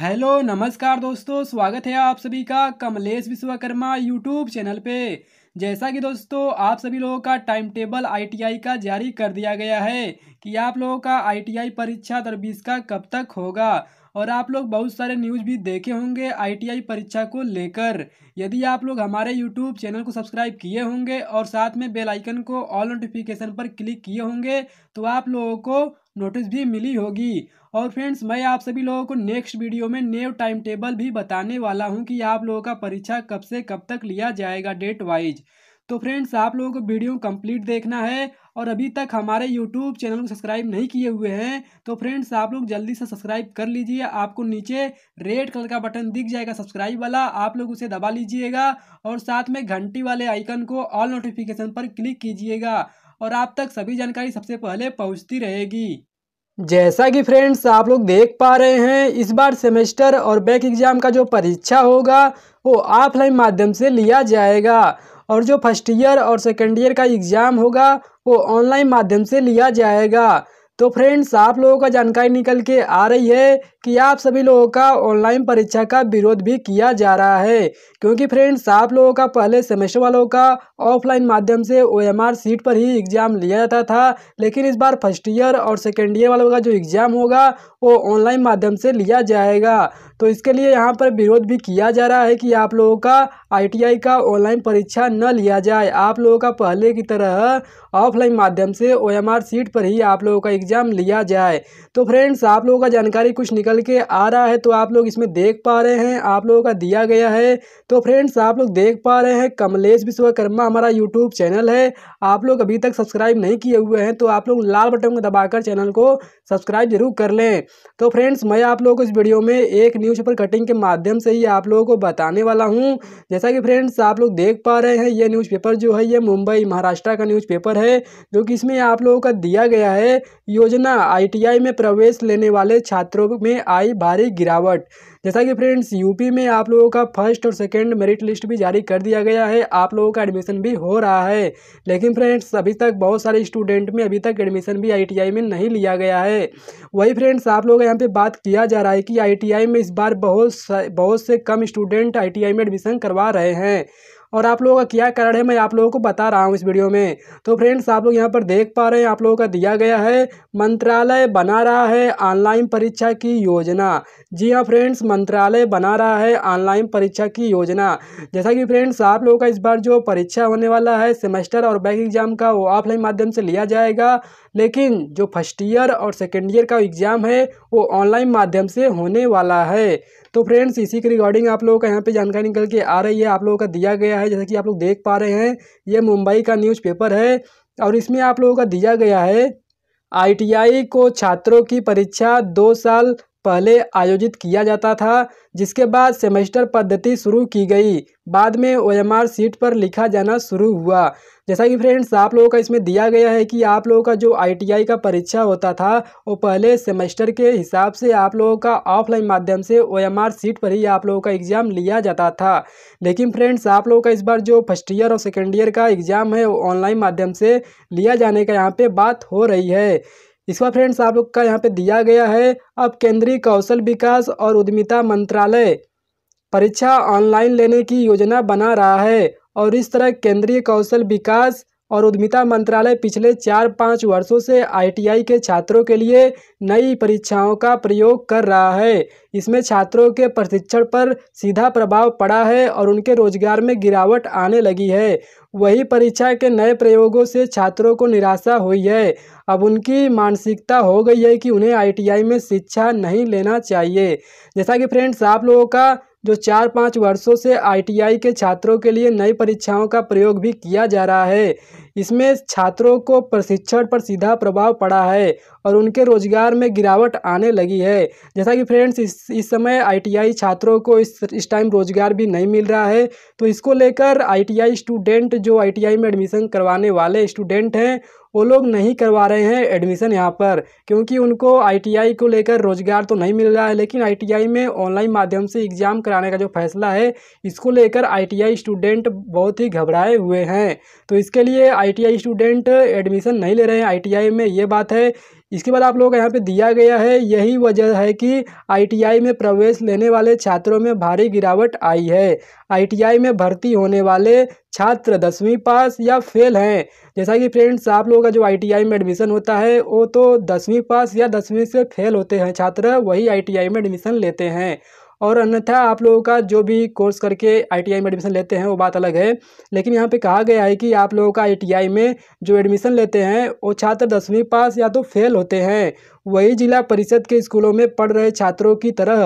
hello नमस्कार दोस्तों स्वागत है आप सभी का कमलेश विश्वकर्मा यूट्यूब चैनल पे जैसा कि दोस्तों आप सभी लोगों का टाइम टेबल आईटीआई का जारी कर दिया गया है कि आप लोगों का आईटीआई परीक्षा बीस का कब तक होगा और आप लोग बहुत सारे न्यूज़ भी देखे होंगे आईटीआई परीक्षा को लेकर यदि आप लोग हमारे यूट्यूब चैनल को सब्सक्राइब किए होंगे और साथ में बेल आइकन को ऑल नोटिफिकेशन पर क्लिक किए होंगे तो आप लोगों को नोटिस भी मिली होगी और फ्रेंड्स मैं आप सभी लोगों को नेक्स्ट वीडियो में नेव टाइम टेबल भी बताने वाला हूँ कि आप लोगों का परीक्षा कब से कब तक लिया जाएगा डेट वाइज तो फ्रेंड्स आप लोगों को वीडियो कंप्लीट देखना है और अभी तक हमारे यूट्यूब चैनल को सब्सक्राइब नहीं किए हुए हैं तो फ्रेंड्स आप लोग जल्दी से सब्सक्राइब कर लीजिए आपको नीचे रेड कलर का बटन दिख जाएगा सब्सक्राइब वाला आप लोग उसे दबा लीजिएगा और साथ में घंटी वाले आइकन को ऑल नोटिफिकेशन पर क्लिक कीजिएगा और आप तक सभी जानकारी सबसे पहले पहुंचती रहेगी जैसा कि फ्रेंड्स आप लोग देख पा रहे हैं इस बार सेमेस्टर और बैक एग्ज़ाम का जो परीक्षा होगा वो ऑफलाइन माध्यम से लिया जाएगा और जो फर्स्ट ईयर और सेकेंड ईयर का एग्ज़ाम होगा वो ऑनलाइन माध्यम से लिया जाएगा तो फ्रेंड्स आप लोगों का जानकारी निकल के आ रही है कि आप सभी लोगों का ऑनलाइन परीक्षा का विरोध भी किया जा रहा है क्योंकि फ्रेंड्स आप लोगों का पहले सेमेस्टर वालों का ऑफलाइन माध्यम से ओएमआर सीट पर ही एग्ज़ाम लिया जाता था लेकिन इस बार फर्स्ट ईयर और सेकेंड ईयर वालों का जो एग्ज़ाम होगा वो ऑनलाइन माध्यम से लिया जाएगा तो इसके लिए यहाँ पर विरोध भी किया जा रहा है कि आप लोगों का आई का ऑनलाइन परीक्षा न लिया जाए आप लोगों का पहले की तरह ऑफलाइन माध्यम से ओ सीट पर ही आप लोगों का एग्ज़ाम एग्ज़ाम लिया जाए तो फ्रेंड्स आप लोगों का जानकारी कुछ निकल के आ रहा है तो आप लोग इसमें देख पा रहे हैं आप लोगों का दिया गया है तो फ्रेंड्स आप लोग देख पा रहे हैं कमलेश विश्वकर्मा हमारा यूट्यूब चैनल है आप लोग अभी तक सब्सक्राइब नहीं किए हुए हैं तो आप लोग लाल बटन को दबाकर चैनल को सब्सक्राइब जरूर कर लें तो फ्रेंड्स मैं आप लोगों को इस वीडियो में एक न्यूज़पेपर कटिंग के माध्यम से ही आप लोगों को बताने वाला हूँ जैसा कि फ्रेंड्स आप लोग देख पा रहे हैं ये न्यूज़पेपर जो है ये मुंबई महाराष्ट्र का न्यूज़पेपर है जो कि इसमें आप लोगों का दिया गया है योजना आईटीआई में प्रवेश लेने वाले छात्रों में आई भारी गिरावट जैसा कि फ्रेंड्स यूपी में आप लोगों का फर्स्ट और सेकंड मेरिट लिस्ट भी जारी कर दिया गया है आप लोगों का एडमिशन भी हो रहा है लेकिन फ्रेंड्स अभी तक बहुत सारे स्टूडेंट में अभी तक एडमिशन भी आईटीआई में नहीं लिया गया है वही फ्रेंड्स आप लोगों का यहाँ पे बात किया जा रहा है कि आईटीआई में इस बार बहुत बहुत से कम स्टूडेंट आई में एडमिशन करवा रहे हैं और आप लोगों का क्या कारण है मैं आप लोगों को बता रहा हूँ इस वीडियो में तो फ्रेंड्स आप लोग यहाँ पर देख पा रहे हैं आप लोगों का दिया गया है मंत्रालय बना रहा है ऑनलाइन परीक्षा की योजना जी हाँ फ्रेंड्स मंत्रालय बना रहा है ऑनलाइन परीक्षा की योजना जैसा कि फ्रेंड्स आप लोगों का इस बार जो परीक्षा होने वाला है सेमेस्टर और बैक एग्ज़ाम का वो ऑफलाइन माध्यम से लिया जाएगा लेकिन जो फर्स्ट ईयर और सेकेंड ईयर का एग्ज़ाम है वो ऑनलाइन माध्यम से होने वाला है तो फ्रेंड्स इसी के रिगार्डिंग आप लोगों का यहाँ पे जानकारी निकल के आ रही है आप लोगों का दिया गया है जैसा कि आप लोग देख पा रहे हैं ये मुंबई का न्यूज़पेपर है और इसमें आप लोगों का दिया गया है आईटीआई को छात्रों की परीक्षा दो साल पहले आयोजित किया जाता था जिसके बाद सेमेस्टर पद्धति शुरू की गई बाद में ओ सीट पर लिखा जाना शुरू हुआ जैसा कि फ्रेंड्स आप लोगों का इसमें दिया गया है कि आप लोगों का जो आईटीआई का परीक्षा होता था वो पहले सेमेस्टर के हिसाब से आप लोगों का ऑफलाइन माध्यम से ओ सीट पर ही आप लोगों का एग्ज़ाम लिया जाता था लेकिन फ्रेंड्स आप लोगों का इस बार जो फर्स्ट ईयर और सेकेंड ईयर का एग्ज़ाम है वो ऑनलाइन माध्यम से लिया जाने का यहाँ पर बात हो रही है इसके बाद फ्रेंड्स आप लोग का यहाँ पे दिया गया है अब केंद्रीय कौशल विकास और उद्यमिता मंत्रालय परीक्षा ऑनलाइन लेने की योजना बना रहा है और इस तरह केंद्रीय कौशल विकास और उद्यमिता मंत्रालय पिछले चार पाँच वर्षों से आईटीआई के छात्रों के लिए नई परीक्षाओं का प्रयोग कर रहा है इसमें छात्रों के प्रशिक्षण पर सीधा प्रभाव पड़ा है और उनके रोजगार में गिरावट आने लगी है वही परीक्षा के नए प्रयोगों से छात्रों को निराशा हुई है अब उनकी मानसिकता हो गई है कि उन्हें आईटीआई में शिक्षा नहीं लेना चाहिए जैसा कि फ्रेंड्स आप लोगों का जो चार पाँच वर्षों से आईटीआई के छात्रों के लिए नई परीक्षाओं का प्रयोग भी किया जा रहा है इसमें छात्रों को प्रशिक्षण पर सीधा प्रभाव पड़ा है और उनके रोजगार में गिरावट आने लगी है जैसा कि फ्रेंड्स इस इस समय आईटीआई छात्रों को इस इस टाइम रोजगार भी नहीं मिल रहा है तो इसको लेकर आईटीआई स्टूडेंट जो आईटीआई में एडमिशन करवाने वाले स्टूडेंट हैं वो लोग नहीं करवा रहे हैं एडमिशन यहाँ पर क्योंकि उनको आई को लेकर रोज़गार तो नहीं मिल रहा है लेकिन आई में ऑनलाइन माध्यम से एग्ज़ाम कराने का जो फैसला है इसको लेकर आई स्टूडेंट बहुत ही घबराए हुए हैं तो इसके लिए आई स्टूडेंट एडमिशन नहीं ले रहे हैं आई में ये बात है इसके बाद आप लोगों का यहाँ पे दिया गया है यही वजह है कि आईटीआई में प्रवेश लेने वाले छात्रों में भारी गिरावट आई है आईटीआई में भर्ती होने वाले छात्र दसवीं पास या फेल हैं जैसा कि फ्रेंड्स आप लोगों का जो आईटीआई में एडमिशन होता है वो तो दसवीं पास या दसवीं से फेल होते हैं छात्र वही आईटीआई में एडमिशन लेते हैं और अन्यथा आप लोगों का जो भी कोर्स करके आई में एडमिशन लेते हैं वो बात अलग है लेकिन यहाँ पर कहा गया है कि आप लोगों का आई में जो एडमिशन लेते हैं वो छात्र दसवीं पास या तो फेल होते हैं वही जिला परिषद के स्कूलों में पढ़ रहे छात्रों की तरह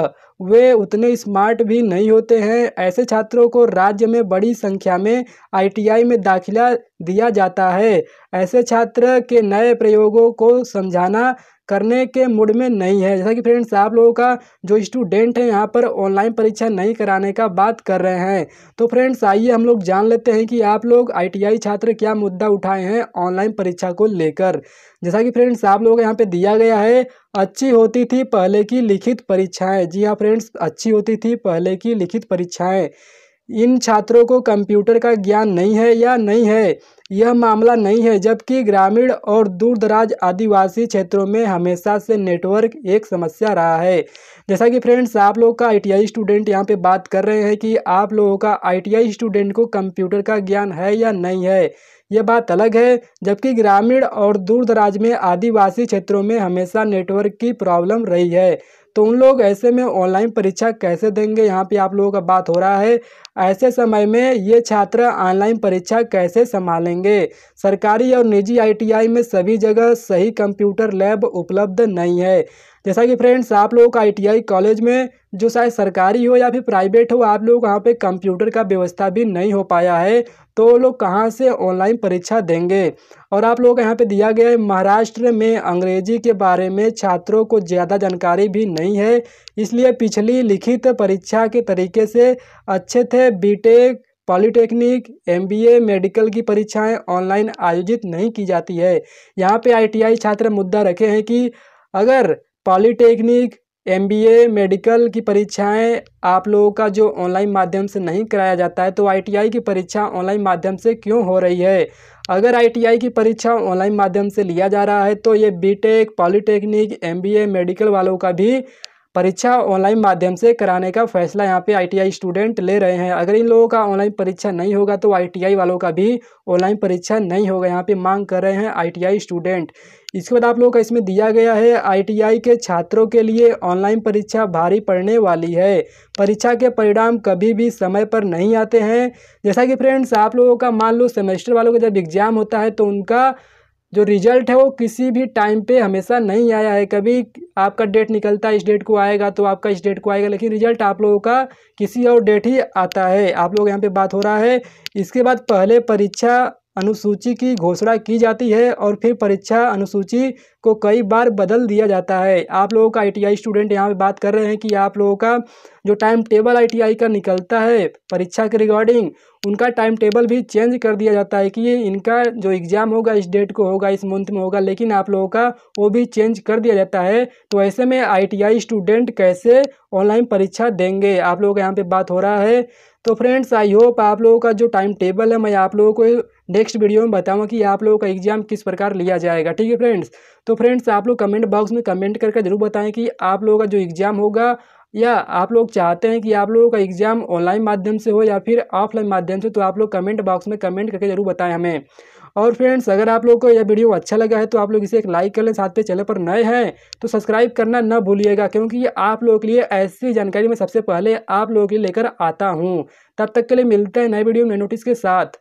वे उतने स्मार्ट भी नहीं होते हैं ऐसे छात्रों को राज्य में बड़ी संख्या में आईटीआई में दाखिला दिया जाता है ऐसे छात्र के नए प्रयोगों को समझाना करने के मूड में नहीं है जैसा कि फ्रेंड्स आप लोगों का जो स्टूडेंट है यहाँ पर ऑनलाइन परीक्षा नहीं कराने का बात कर रहे हैं तो फ्रेंड्स आइए हम लोग जान लेते हैं कि आप लोग आईटीआई छात्र क्या मुद्दा उठाए हैं ऑनलाइन परीक्षा को लेकर जैसा कि फ्रेंड्स आप लोगों को यहाँ पे दिया गया है अच्छी होती थी पहले की लिखित परीक्षाएं जी हाँ फ्रेंड्स अच्छी होती थी पहले की लिखित परीक्षाएं इन छात्रों को कंप्यूटर का ज्ञान नहीं है या नहीं है यह मामला नहीं है जबकि ग्रामीण और दूरदराज आदिवासी क्षेत्रों में हमेशा से नेटवर्क एक समस्या रहा है जैसा कि फ्रेंड्स आप लोग का आईटीआई स्टूडेंट यहां पे बात कर रहे हैं कि आप लोगों का आईटीआई स्टूडेंट को कंप्यूटर का ज्ञान है या नहीं है यह बात अलग है जबकि ग्रामीण और दूर में आदिवासी क्षेत्रों में हमेशा नेटवर्क की प्रॉब्लम रही है तो उन लोग ऐसे में ऑनलाइन परीक्षा कैसे देंगे यहाँ पे आप लोगों का बात हो रहा है ऐसे समय में ये छात्र ऑनलाइन परीक्षा कैसे संभालेंगे सरकारी और निजी आईटीआई में सभी जगह सही कंप्यूटर लैब उपलब्ध नहीं है जैसा कि फ्रेंड्स आप लोगों का आईटीआई कॉलेज में जो शायद सरकारी हो या फिर प्राइवेट हो आप लोग वहाँ पे कंप्यूटर का व्यवस्था भी नहीं हो पाया है तो वो लोग कहाँ से ऑनलाइन परीक्षा देंगे और आप लोगों यहाँ पे दिया गया है महाराष्ट्र में अंग्रेजी के बारे में छात्रों को ज़्यादा जानकारी भी नहीं है इसलिए पिछली लिखित परीक्षा के तरीके से अच्छे थे B BTech polytechnic MBA medical की परीक्षाएं ऑनलाइन आयोजित नहीं की जाती है यहाँ पे आईटीआई छात्र मुद्दा रखे हैं कि अगर पॉलीटेक्निक एमबीए मेडिकल की परीक्षाएं आप लोगों का जो ऑनलाइन माध्यम से नहीं कराया जाता है तो आईटीआई की परीक्षा ऑनलाइन माध्यम से क्यों हो रही है अगर आईटीआई की परीक्षा ऑनलाइन माध्यम से लिया जा रहा है तो ये बीटेक पॉलीटेक्निक एमबीए मेडिकल वालों का भी परीक्षा ऑनलाइन माध्यम से कराने का फैसला यहाँ पे आईटीआई स्टूडेंट ले रहे हैं अगर इन लोगों का ऑनलाइन परीक्षा नहीं होगा तो आईटीआई वालों का भी ऑनलाइन परीक्षा नहीं होगा यहाँ पे मांग कर रहे हैं आईटीआई स्टूडेंट इसके बाद आप लोगों का इसमें दिया गया है आईटीआई के छात्रों के लिए ऑनलाइन परीक्षा भारी पड़ने वाली है परीक्षा के परिणाम कभी भी समय पर नहीं आते हैं जैसा कि फ्रेंड्स आप लोगों का मान लो सेमेस्टर वालों का जब एग्ज़ाम होता है तो उनका जो रिजल्ट है वो किसी भी टाइम पे हमेशा नहीं आया है कभी आपका डेट निकलता है इस डेट को आएगा तो आपका इस डेट को आएगा लेकिन रिजल्ट आप लोगों का किसी और डेट ही आता है आप लोग यहाँ पे बात हो रहा है इसके बाद पहले परीक्षा अनुसूची की घोषणा की जाती है और फिर परीक्षा अनुसूची को कई बार बदल दिया जाता है आप लोगों का आई स्टूडेंट यहाँ पे बात कर रहे हैं कि आप लोगों का जो टाइम टेबल आई का निकलता है परीक्षा के रिगार्डिंग उनका टाइम टेबल भी चेंज कर दिया जाता है कि इनका जो एग्ज़ाम होगा इस डेट को होगा इस मंथ में होगा लेकिन आप लोगों का वो भी चेंज कर दिया जाता है तो ऐसे में आई स्टूडेंट कैसे ऑनलाइन परीक्षा देंगे आप लोगों का यहाँ पर बात हो रहा है तो फ्रेंड्स आई होप आप लोगों का जो टाइम टेबल है मैं आप लोगों को नेक्स्ट वीडियो में बताऊँगा कि आप लोगों का एग्ज़ाम किस प्रकार लिया जाएगा ठीक है फ्रेंड्स तो फ्रेंड्स आप लोग कमेंट बॉक्स में कमेंट करके जरूर बताएं कि आप लोगों का जो एग्ज़ाम होगा या आप लोग चाहते हैं कि आप लोगों का एग्ज़ाम ऑनलाइन माध्यम से हो या फिर ऑफलाइन माध्यम से तो आप लोग कमेंट बॉक्स में कमेंट करके जरूर बताएं हमें और फ्रेंड्स अगर आप लोग को यह वीडियो अच्छा लगा है तो आप लोग इसे एक लाइक कर लें साथ पे चैनल पर नए हैं तो सब्सक्राइब करना न भूलिएगा क्योंकि आप लोगों के लिए ऐसी जानकारी मैं सबसे पहले आप लोगों के लिए लेकर आता हूँ तब तक के लिए मिलते हैं नए वीडियो नए नोटिस के साथ